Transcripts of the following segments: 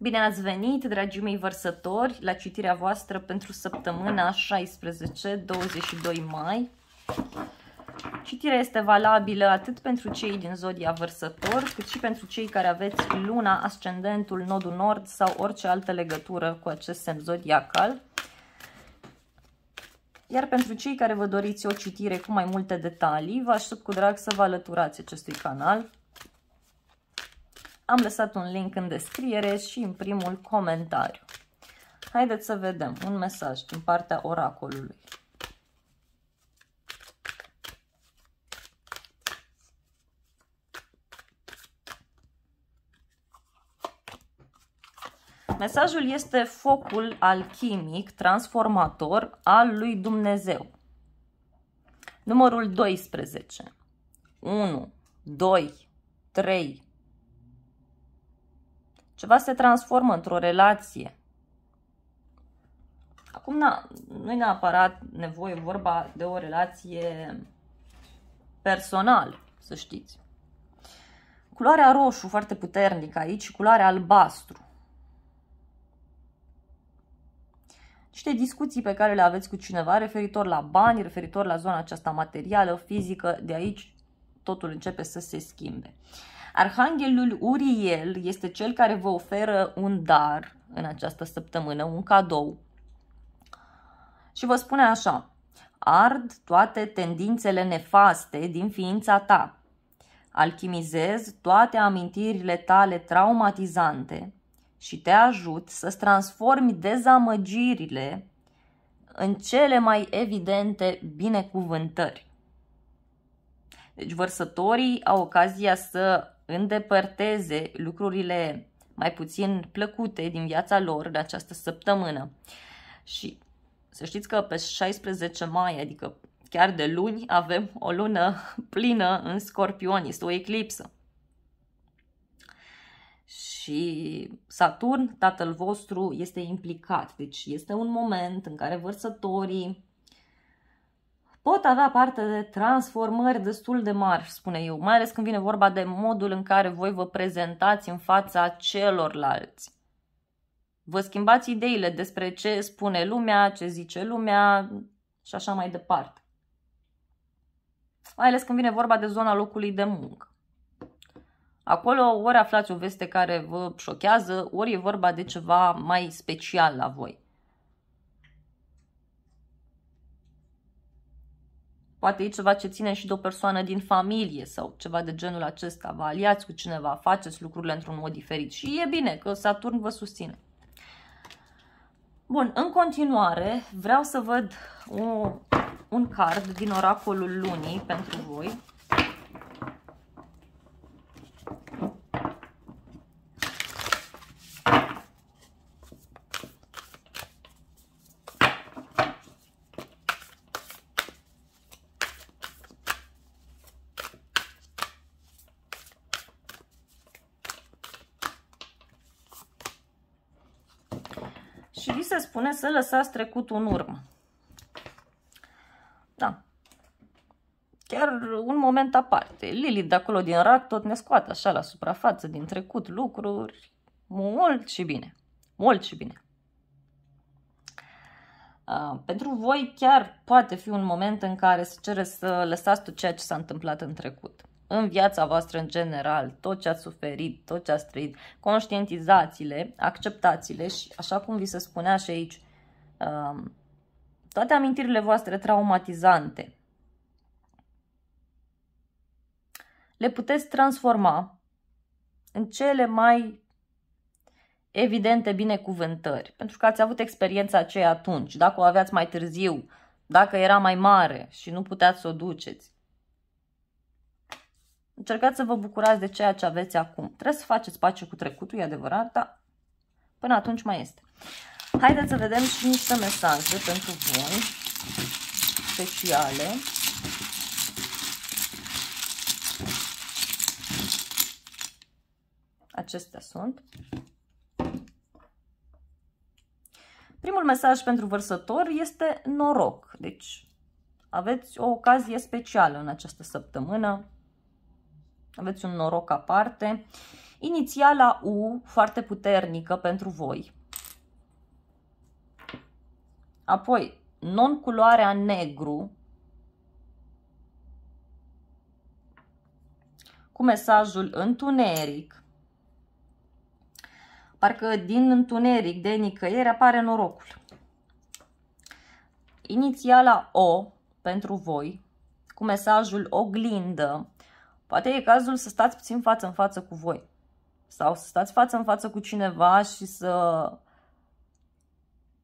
Bine ați venit, dragii mei vărsători, la citirea voastră pentru săptămâna 16-22 mai. Citirea este valabilă atât pentru cei din Zodia Vărsător, cât și pentru cei care aveți luna, ascendentul, nodul nord sau orice altă legătură cu acest semn zodiacal. Iar pentru cei care vă doriți o citire cu mai multe detalii, vă aștept cu drag să vă alăturați acestui canal. Am lăsat un link în descriere și în primul comentariu. Haideți să vedem un mesaj din partea oracolului. Mesajul este focul alchimic transformator al lui Dumnezeu. Numărul 12. 1, 2, 3, ceva se transformă într-o relație. Acum nu e neapărat nevoie vorba de o relație personală, să știți. Culoarea roșu foarte puternică aici culoarea albastru. Niște discuții pe care le aveți cu cineva referitor la bani, referitor la zona aceasta materială, fizică, de aici totul începe să se schimbe. Arhanghelul Uriel este cel care vă oferă un dar în această săptămână, un cadou. Și vă spune așa, ard toate tendințele nefaste din ființa ta. Alchimizez toate amintirile tale traumatizante și te ajut să-ți transformi dezamăgirile în cele mai evidente binecuvântări. Deci vărsătorii au ocazia să îndepărteze lucrurile mai puțin plăcute din viața lor de această săptămână. Și să știți că pe 16 mai, adică chiar de luni, avem o lună plină în scorpion, este o eclipsă. Și Saturn, tatăl vostru, este implicat. Deci este un moment în care vărsătorii pot avea parte de transformări destul de mari, spune eu, mai ales când vine vorba de modul în care voi vă prezentați în fața celorlalți. Vă schimbați ideile despre ce spune lumea, ce zice lumea și așa mai departe. Mai ales când vine vorba de zona locului de muncă. Acolo ori aflați o veste care vă șochează, ori e vorba de ceva mai special la voi. Poate e ceva ce ține și de o persoană din familie sau ceva de genul acesta. Vă aliați cu cineva, faceți lucrurile într-un mod diferit și e bine că Saturn vă susține. Bun, în continuare vreau să văd o, un card din oracolul lunii pentru voi. și vi se spune să lăsați trecut în urmă. Da. Chiar un moment aparte. Lilith de acolo din rac tot ne scoate așa la suprafață din trecut lucruri. Mult și bine. Mult și bine. Uh, pentru voi chiar poate fi un moment în care se cere să lăsați tot ceea ce s-a întâmplat în trecut în viața voastră în general, tot ce ați suferit, tot ce ați trăit, conștientizați-le, acceptați-le și așa cum vi se spunea și aici, um, toate amintirile voastre traumatizante le puteți transforma în cele mai evidente binecuvântări, pentru că ați avut experiența aceea atunci, dacă o aveați mai târziu, dacă era mai mare și nu puteați să o duceți, Încercați să vă bucurați de ceea ce aveți acum. Trebuie să faceți pace cu trecutul, e adevărat, dar până atunci mai este. Haideți să vedem și niște mesaje pentru voi speciale. Acestea sunt. Primul mesaj pentru vărsător este noroc. Deci aveți o ocazie specială în această săptămână aveți un noroc aparte. Inițiala U foarte puternică pentru voi. Apoi, non-culoarea negru cu mesajul întuneric. Parcă din întuneric, de nicăieri, apare norocul. Inițiala O pentru voi, cu mesajul oglindă, Poate e cazul să stați puțin față în față cu voi. Sau să stați față în față cu cineva și să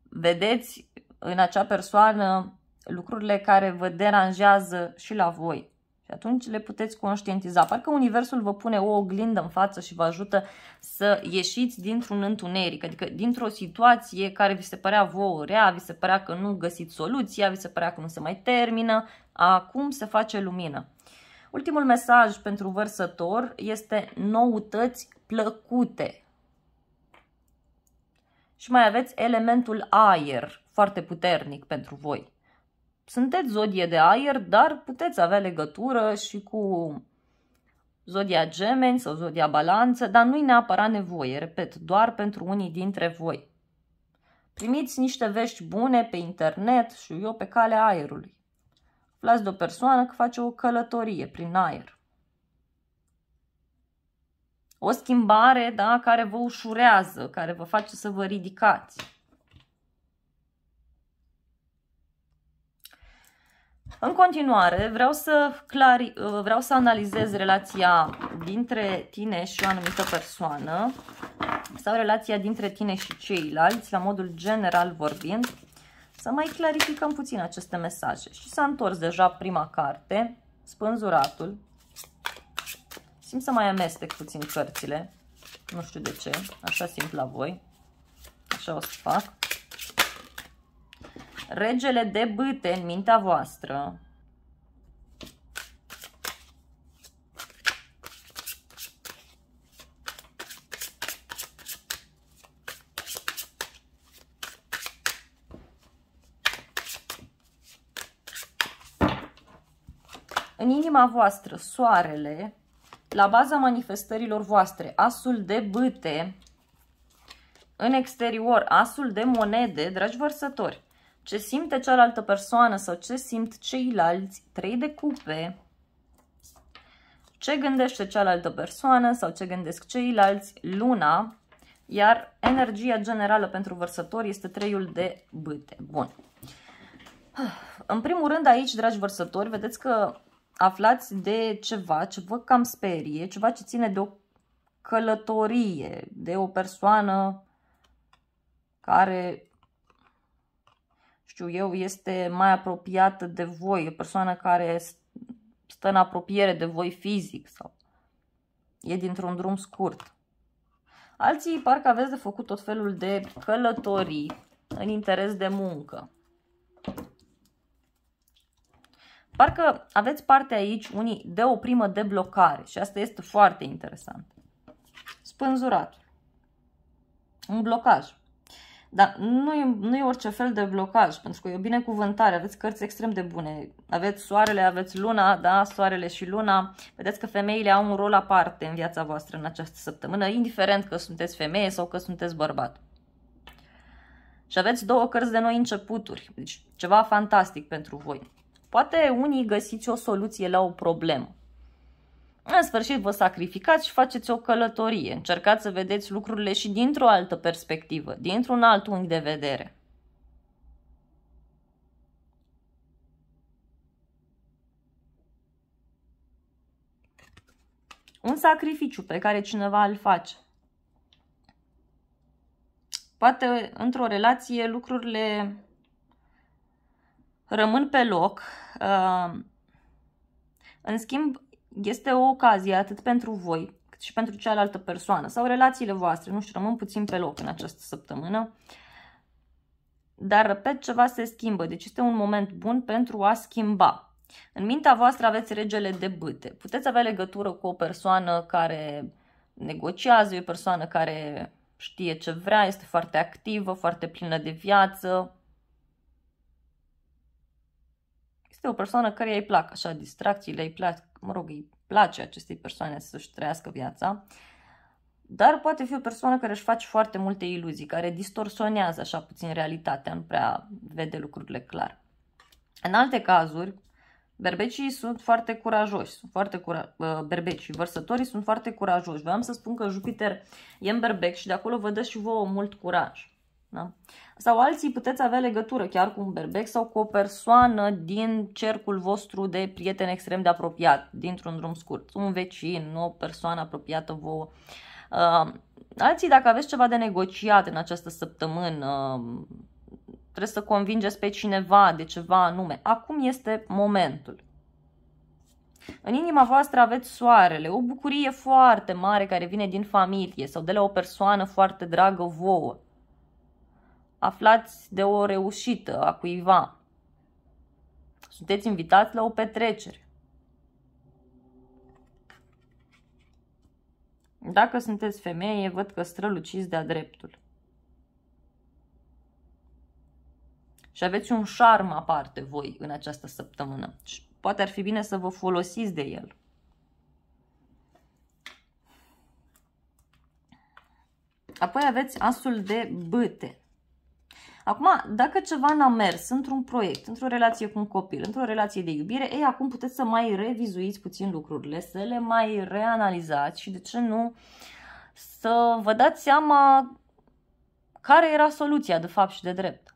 vedeți în acea persoană lucrurile care vă deranjează și la voi. Și atunci le puteți conștientiza. Parcă universul vă pune o oglindă în față și vă ajută să ieșiți dintr-un întuneric, adică dintr-o situație care vi se părea vouă rea, vi se părea că nu găsiți soluția, vi se părea că nu se mai termină. Acum se face lumină. Ultimul mesaj pentru vărsător este noutăți plăcute. Și mai aveți elementul aer, foarte puternic pentru voi. Sunteți zodie de aer, dar puteți avea legătură și cu zodia gemeni sau zodia balanță, dar nu-i neapărat nevoie, repet, doar pentru unii dintre voi. Primiți niște vești bune pe internet și eu pe calea aerului. Las de o persoană că face o călătorie prin aer. O schimbare da, care vă ușurează, care vă face să vă ridicați. În continuare, vreau să, clari, vreau să analizez relația dintre tine și o anumită persoană sau relația dintre tine și ceilalți, la modul general vorbind. Să mai clarificăm puțin aceste mesaje. Și s-a întors deja prima carte, spânzuratul. Simt să mai amestec puțin cărțile. Nu știu de ce, așa simt la voi. Așa o să fac. Regele de bâte în mintea voastră. inima voastră, soarele, la baza manifestărilor voastre, asul de bâte, în exterior, asul de monede, dragi vărsători, ce simte cealaltă persoană sau ce simt ceilalți, trei de cupe, ce gândește cealaltă persoană sau ce gândesc ceilalți, luna, iar energia generală pentru vărsători este treiul de bâte. Bun. În primul rând aici, dragi vărsători, vedeți că aflați de ceva ce vă cam sperie, ceva ce ține de o călătorie, de o persoană care, știu eu, este mai apropiată de voi, o persoană care stă în apropiere de voi fizic sau e dintr-un drum scurt. Alții parcă aveți de făcut tot felul de călătorii în interes de muncă. Parcă aveți parte aici unii de o primă deblocare și asta este foarte interesant. Spânzurat, Un blocaj. Dar nu e, nu e orice fel de blocaj, pentru că e o binecuvântare, aveți cărți extrem de bune, aveți soarele, aveți luna, da, soarele și luna, vedeți că femeile au un rol aparte în viața voastră în această săptămână, indiferent că sunteți femeie sau că sunteți bărbat. Și aveți două cărți de noi începuturi, deci ceva fantastic pentru voi. Poate unii găsiți o soluție la o problemă. În sfârșit vă sacrificați și faceți o călătorie. Încercați să vedeți lucrurile și dintr-o altă perspectivă, dintr-un alt unghi de vedere. Un sacrificiu pe care cineva îl face. Poate într-o relație lucrurile rămân pe loc. Uh, în schimb, este o ocazie atât pentru voi, cât și pentru cealaltă persoană sau relațiile voastre. Nu știu, rămân puțin pe loc în această săptămână. Dar, repet, ceva se schimbă, deci este un moment bun pentru a schimba. În mintea voastră aveți regele de bâte. Puteți avea legătură cu o persoană care negociază, e o persoană care știe ce vrea, este foarte activă, foarte plină de viață, este o persoană care îi plac așa distracțiile, îi plac, mă rog, îi place acestei persoane să-și trăiască viața, dar poate fi o persoană care își face foarte multe iluzii, care distorsionează așa puțin realitatea, nu prea vede lucrurile clar. În alte cazuri, berbecii sunt foarte curajoși, sunt foarte cura... berbecii, vărsătorii sunt foarte curajoși. Vreau să spun că Jupiter e în berbec și de acolo vă dă și vouă mult curaj. Da? sau alții puteți avea legătură chiar cu un berbec sau cu o persoană din cercul vostru de prieten extrem de apropiat, dintr-un drum scurt, un vecin, o persoană apropiată vouă. Uh, alții, dacă aveți ceva de negociat în această săptămână, um, trebuie să convingeți pe cineva de ceva anume. Acum este momentul. În inima voastră aveți soarele, o bucurie foarte mare care vine din familie sau de la o persoană foarte dragă vouă aflați de o reușită a cuiva. Sunteți invitați la o petrecere. Dacă sunteți femeie, văd că străluciți de-a dreptul. Și aveți un șarm aparte voi în această săptămână. Și poate ar fi bine să vă folosiți de el. Apoi aveți asul de bâte. Acum, dacă ceva n-a mers într-un proiect, într-o relație cu un copil, într-o relație de iubire, ei, acum puteți să mai revizuiți puțin lucrurile, să le mai reanalizați și de ce nu să vă dați seama care era soluția de fapt și de drept.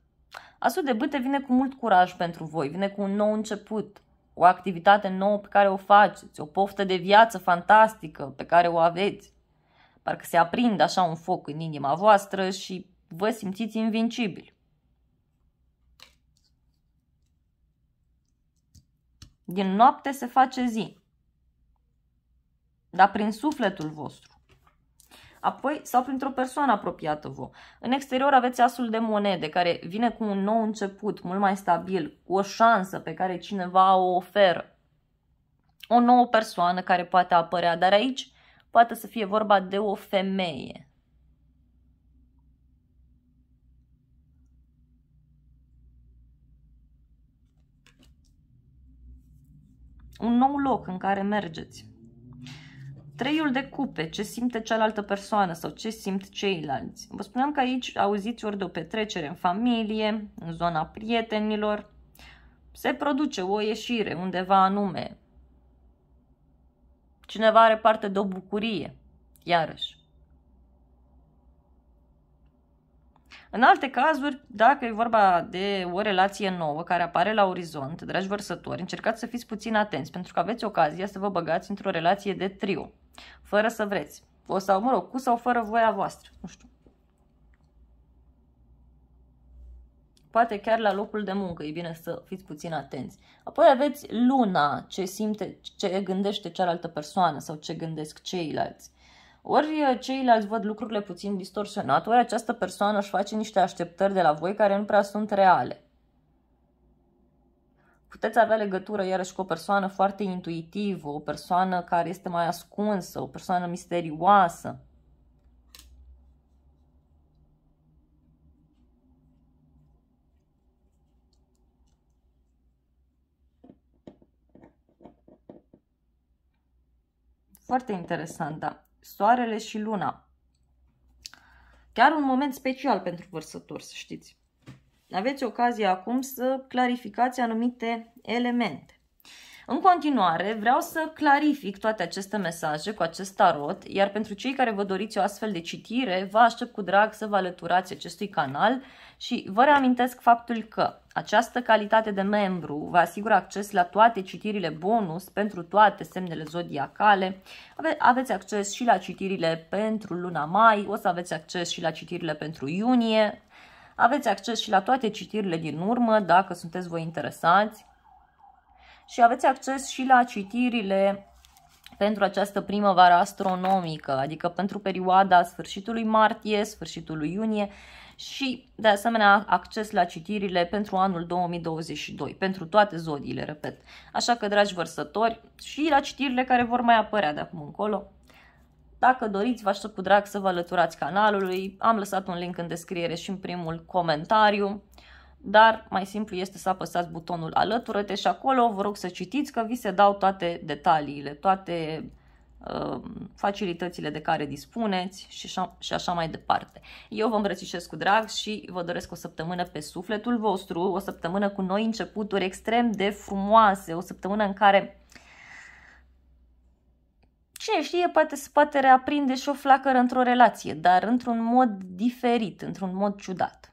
Asul de bâte vine cu mult curaj pentru voi, vine cu un nou început, o activitate nouă pe care o faceți, o poftă de viață fantastică pe care o aveți. Parcă se aprinde așa un foc în inima voastră și vă simțiți invincibili. Din noapte se face zi, dar prin sufletul vostru. Apoi, sau printr-o persoană apropiată vă. În exterior aveți asul de monede, care vine cu un nou început, mult mai stabil, cu o șansă pe care cineva o oferă. O nouă persoană care poate apărea, dar aici poate să fie vorba de o femeie un nou loc în care mergeți. Treiul de cupe, ce simte cealaltă persoană sau ce simt ceilalți. Vă spuneam că aici auziți ori de o petrecere în familie, în zona prietenilor. Se produce o ieșire undeva anume. Cineva are parte de o bucurie, iarăși. În alte cazuri, dacă e vorba de o relație nouă care apare la orizont, dragi vărsători, încercați să fiți puțin atenți, pentru că aveți ocazia să vă băgați într-o relație de trio, fără să vreți. O sau, mă rog, cu sau fără voia voastră, nu știu. poate chiar la locul de muncă, e bine să fiți puțin atenți. Apoi aveți luna, ce simte, ce gândește cealaltă persoană sau ce gândesc ceilalți. Ori uh, ceilalți văd lucrurile puțin distorsionat, ori această persoană își face niște așteptări de la voi care nu prea sunt reale. Puteți avea legătură iarăși cu o persoană foarte intuitivă, o persoană care este mai ascunsă, o persoană misterioasă. Foarte interesant, da soarele și luna. Chiar un moment special pentru vărsători, să știți. Aveți ocazia acum să clarificați anumite elemente. În continuare, vreau să clarific toate aceste mesaje cu acest tarot, iar pentru cei care vă doriți o astfel de citire, vă aștept cu drag să vă alăturați acestui canal și vă reamintesc faptul că această calitate de membru vă asigură acces la toate citirile bonus pentru toate semnele zodiacale. Ave aveți acces și la citirile pentru luna mai, o să aveți acces și la citirile pentru iunie, aveți acces și la toate citirile din urmă dacă sunteți voi interesați și aveți acces și la citirile pentru această primăvară astronomică, adică pentru perioada sfârșitului martie, sfârșitului iunie și de asemenea acces la citirile pentru anul 2022, pentru toate zodiile, repet. Așa că, dragi vărsători, și la citirile care vor mai apărea de acum încolo, dacă doriți, vă aștept cu drag să vă alăturați canalului. Am lăsat un link în descriere și în primul comentariu dar mai simplu este să apăsați butonul alătură-te și acolo vă rog să citiți că vi se dau toate detaliile, toate uh, facilitățile de care dispuneți și așa, și așa mai departe. Eu vă îmbrățișez cu drag și vă doresc o săptămână pe sufletul vostru, o săptămână cu noi începuturi extrem de frumoase, o săptămână în care cine știe, poate se poate reaprinde și o flacără într-o relație, dar într-un mod diferit, într-un mod ciudat.